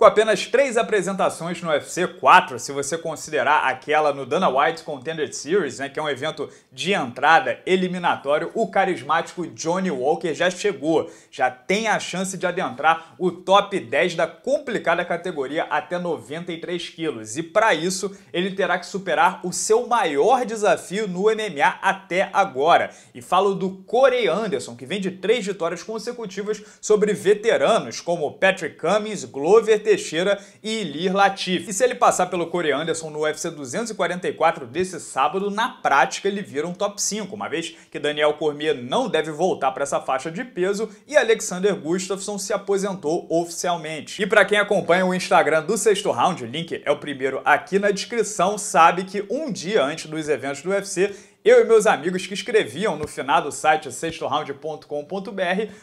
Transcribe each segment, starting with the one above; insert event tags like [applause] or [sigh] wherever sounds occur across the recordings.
com apenas três apresentações no UFC 4, se você considerar aquela no Dana White Contender Series, né, que é um evento de entrada eliminatório, o carismático Johnny Walker já chegou, já tem a chance de adentrar o top 10 da complicada categoria até 93 quilos. E para isso, ele terá que superar o seu maior desafio no MMA até agora. E falo do Corey Anderson, que vem de três vitórias consecutivas sobre veteranos como Patrick Cummings, Glover Teixeira e Ilir Latif. E se ele passar pelo Corey Anderson no UFC 244 desse sábado, na prática ele vira um top 5, uma vez que Daniel Cormier não deve voltar para essa faixa de peso e Alexander Gustafsson se aposentou oficialmente. E para quem acompanha o Instagram do sexto round, o link é o primeiro aqui na descrição, sabe que um dia antes dos eventos do UFC, eu e meus amigos que escreviam no final do site sextoround.com.br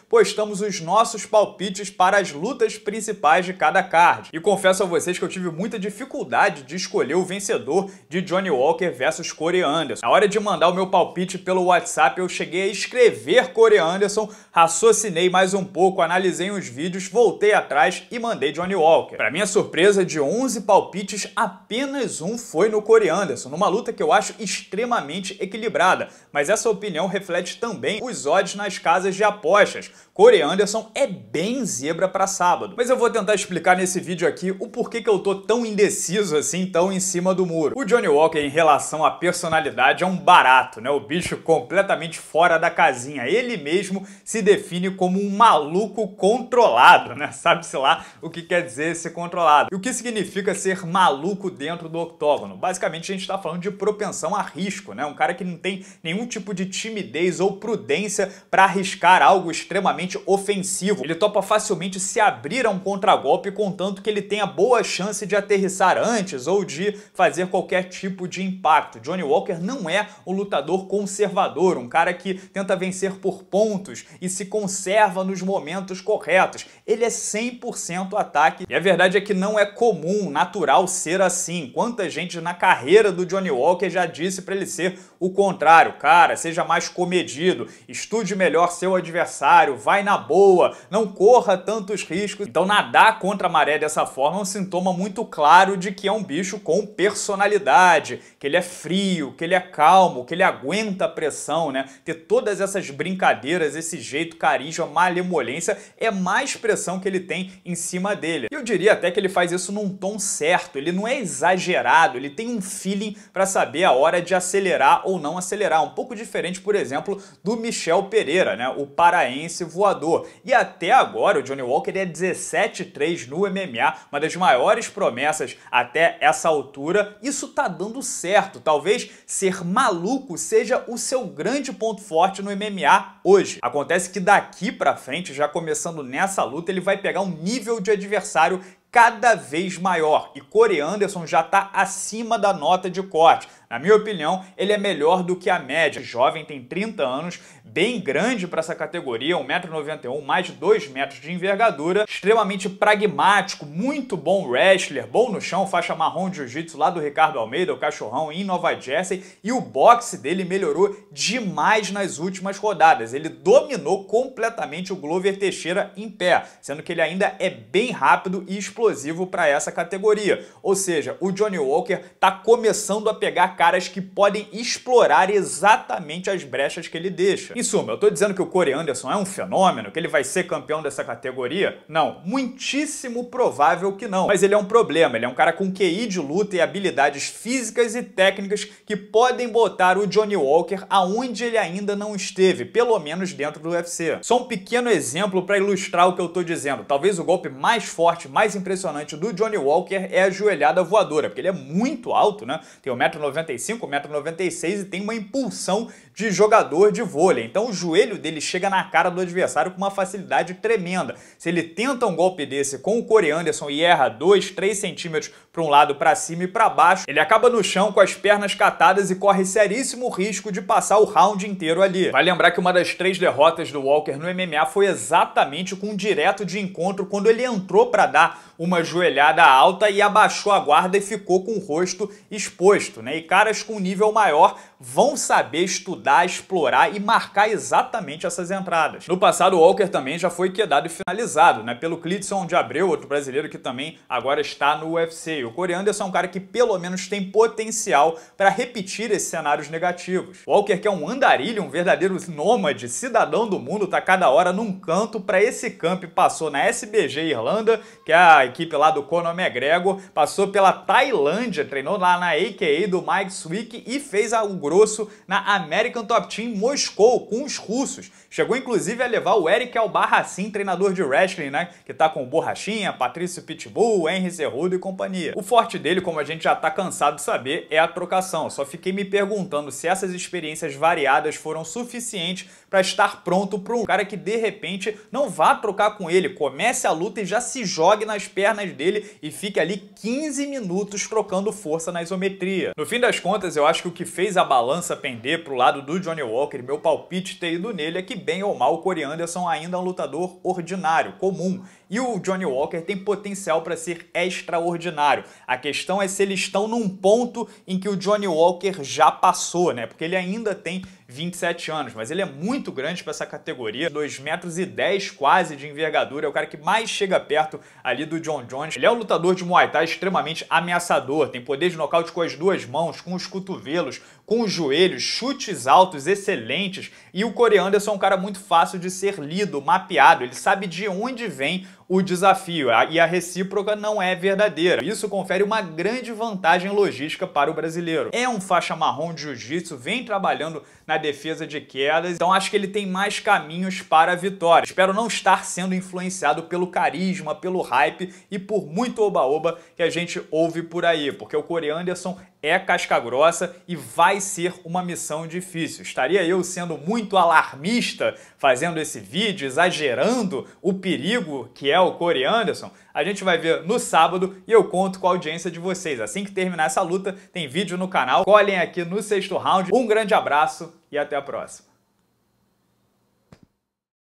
postamos os nossos palpites para as lutas principais de cada card. E confesso a vocês que eu tive muita dificuldade de escolher o vencedor de Johnny Walker versus Corey Anderson. Na hora de mandar o meu palpite pelo WhatsApp, eu cheguei a escrever Corey Anderson, raciocinei mais um pouco, analisei uns vídeos, voltei atrás e mandei Johnny Walker. Para minha surpresa, de 11 palpites, apenas um foi no Corey Anderson, numa luta que eu acho extremamente equilibrada, mas essa opinião reflete também os odds nas casas de apostas. Corey Anderson é bem zebra para sábado. Mas eu vou tentar explicar nesse vídeo aqui o porquê que eu tô tão indeciso assim, tão em cima do muro. O Johnny Walker, em relação à personalidade, é um barato, né? O bicho completamente fora da casinha. Ele mesmo se define como um maluco controlado, né? [laughs] Sabe-se lá o que quer dizer ser controlado. E o que significa ser maluco dentro do octógono? Basicamente, a gente está falando de propensão a risco, né? Um cara que não tem nenhum tipo de timidez ou prudência para arriscar algo extremamente ofensivo. Ele topa facilmente se abrir a um contragolpe, contanto que ele tenha boa chance de aterrissar antes ou de fazer qualquer tipo de impacto. Johnny Walker não é um lutador conservador, um cara que tenta vencer por pontos e se conserva nos momentos corretos. Ele é 100% ataque e a verdade é que não é comum, natural ser assim. Quanta gente na carreira do Johnny Walker já disse para ele ser o contrário, cara, seja mais comedido, estude melhor seu adversário, vai na boa, não corra tantos riscos. Então, nadar contra a maré dessa forma é um sintoma muito claro de que é um bicho com personalidade, que ele é frio, que ele é calmo, que ele aguenta a pressão, né? Ter todas essas brincadeiras, esse jeito, carisma, malemolência, é mais pressão que ele tem em cima dele. Eu diria até que ele faz isso num tom certo, ele não é exagerado, ele tem um feeling para saber a hora de acelerar ou não acelerar. Um pouco diferente, por exemplo, do Michel Pereira, né? o paraense voador. E até agora o Johnny Walker é 17-3 no MMA, uma das maiores promessas até essa altura. Isso tá dando certo. Talvez ser maluco seja o seu grande ponto forte no MMA hoje. Acontece que daqui para frente, já começando nessa luta, ele vai pegar um nível de adversário cada vez maior e Corey Anderson já está acima da nota de corte. Na minha opinião, ele é melhor do que a média. Jovem, tem 30 anos, bem grande para essa categoria, 1,91m, mais de 2 metros de envergadura, extremamente pragmático, muito bom wrestler, bom no chão, faixa marrom de jiu-jitsu lá do Ricardo Almeida, o cachorrão em Nova Jersey, e o boxe dele melhorou demais nas últimas rodadas. Ele dominou completamente o Glover Teixeira em pé, sendo que ele ainda é bem rápido e explosivo explosivo para essa categoria. Ou seja, o Johnny Walker está começando a pegar caras que podem explorar exatamente as brechas que ele deixa. Em suma, eu estou dizendo que o Corey Anderson é um fenômeno, que ele vai ser campeão dessa categoria? Não, muitíssimo provável que não. Mas ele é um problema, ele é um cara com QI de luta e habilidades físicas e técnicas que podem botar o Johnny Walker aonde ele ainda não esteve, pelo menos dentro do UFC. Só um pequeno exemplo para ilustrar o que eu estou dizendo. Talvez o golpe mais forte, mais impressionante do Johnny Walker é a joelhada voadora, porque ele é muito alto, né? Tem 1,95m, 1,96m e tem uma impulsão de jogador de vôlei. Então o joelho dele chega na cara do adversário com uma facilidade tremenda. Se ele tenta um golpe desse com o Corey Anderson e erra 2, 3 centímetros para um lado, para cima e para baixo, ele acaba no chão com as pernas catadas e corre seríssimo risco de passar o round inteiro ali. Vai lembrar que uma das três derrotas do Walker no MMA foi exatamente com um direto de encontro quando ele entrou para dar uma joelhada alta e abaixou a guarda e ficou com o rosto exposto, né? E caras com nível maior vão saber estudar, explorar e marcar exatamente essas entradas. No passado, o Walker também já foi quedado e finalizado, né? Pelo Clitson de Abreu, outro brasileiro que também agora está no UFC. O coreano é um cara que pelo menos tem potencial para repetir esses cenários negativos. O Walker, que é um andarilho, um verdadeiro nômade, cidadão do mundo, tá cada hora num canto para esse camp passou na SBG Irlanda, que é a equipe lá do Conor McGregor, passou pela Tailândia, treinou lá na AKA do Mike Swick e fez o Grosso na American Top Team Moscou com os russos. Chegou inclusive a levar o Eric Albarracin, treinador de wrestling, né, que tá com o Borrachinha, Patrício Pitbull, Henry Cerrudo e companhia. O forte dele, como a gente já tá cansado de saber, é a trocação. Só fiquei me perguntando se essas experiências variadas foram suficientes para estar pronto para um cara que de repente não vá trocar com ele, comece a luta e já se jogue nas pernas dele e fique ali 15 minutos trocando força na isometria. No fim das contas, eu acho que o que fez a balança pender pro lado do Johnny Walker, meu palpite ter ido nele é que, bem ou mal, o Corey Anderson ainda é um lutador ordinário, comum, e o Johnny Walker tem potencial para ser extraordinário. A questão é se eles estão num ponto em que o Johnny Walker já passou, né? Porque ele ainda tem 27 anos, mas ele é muito grande para essa categoria, 2,10 metros e 10 quase de envergadura, é o cara que mais chega perto ali do John Jones. Ele é um lutador de Muay Thai extremamente ameaçador, tem poder de nocaute com as duas mãos, com os cotovelos, com os joelhos, chutes altos excelentes, e o Corey Anderson é um cara muito fácil de ser lido, mapeado, ele sabe de onde vem o desafio e a recíproca não é verdadeira. Isso confere uma grande vantagem logística para o brasileiro. É um faixa marrom de jiu-jitsu, vem trabalhando na defesa de quedas, então acho que ele tem mais caminhos para a vitória. Espero não estar sendo influenciado pelo carisma, pelo hype e por muito oba-oba que a gente ouve por aí, porque o Corey Anderson é casca grossa e vai ser uma missão difícil. Estaria eu sendo muito alarmista fazendo esse vídeo, exagerando o perigo que é Gabriel, Corey Anderson, a gente vai ver no sábado e eu conto com a audiência de vocês. Assim que terminar essa luta, tem vídeo no canal. Colhem aqui no sexto round. Um grande abraço e até a próxima.